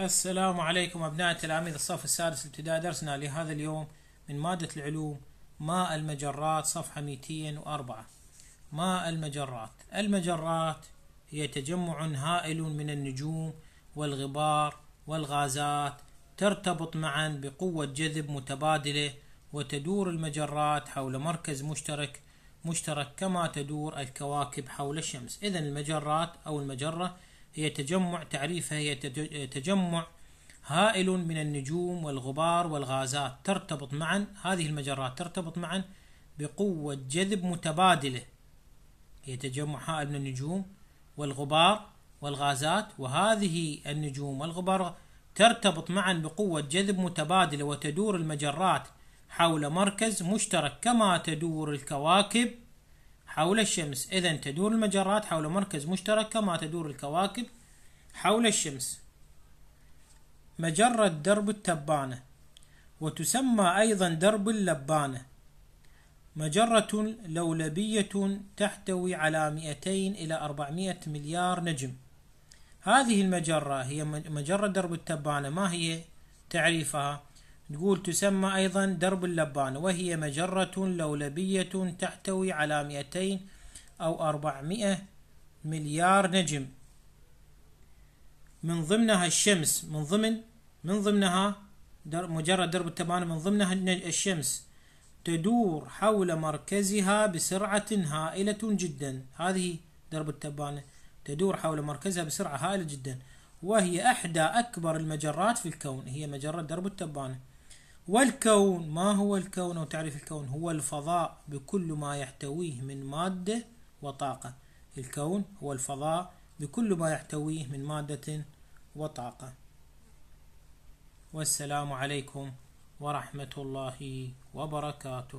السلام عليكم أبناء تلاميذ الصف السادس ابتداء درسنا لهذا اليوم من مادة العلوم ماء المجرات صفحة 204 ماء المجرات المجرات هي تجمع هائل من النجوم والغبار والغازات ترتبط معا بقوة جذب متبادلة وتدور المجرات حول مركز مشترك مشترك كما تدور الكواكب حول الشمس إذا المجرات أو المجرة هي تجمع تعريفها هي تجمع هائل من النجوم والغبار والغازات ترتبط معا هذه المجرات ترتبط معا بقوة جذب متبادلة هي تجمع هائل من النجوم والغبار والغازات وهذه النجوم والغبار ترتبط معا بقوة جذب متبادلة وتدور المجرات حول مركز مشترك كما تدور الكواكب حول الشمس إذا تدور المجرات حول مركز مشترك كما تدور الكواكب حول الشمس مجرة درب التبانة وتسمى أيضا درب اللبانة مجرة لولبية تحتوي على 200 إلى 400 مليار نجم هذه المجرة هي مجرة درب التبانة ما هي تعريفها؟ تقول تسمى أيضا درب اللبان وهي مجرة لولبية تحتوي على 200 أو 400 مليار نجم من ضمنها الشمس من ضمن من ضمنها در مجرد درب التبانة من ضمنها الشمس تدور حول مركزها بسرعة هائلة جدا هذه درب التبانة تدور حول مركزها بسرعة هائلة جدا وهي أحدى أكبر المجرات في الكون هي مجرة درب التبانة والكون ما هو الكون وتعريف الكون هو الفضاء بكل ما يحتويه من مادة وطاقة الكون هو الفضاء بكل ما يحتويه من مادة وطاقة والسلام عليكم ورحمة الله وبركاته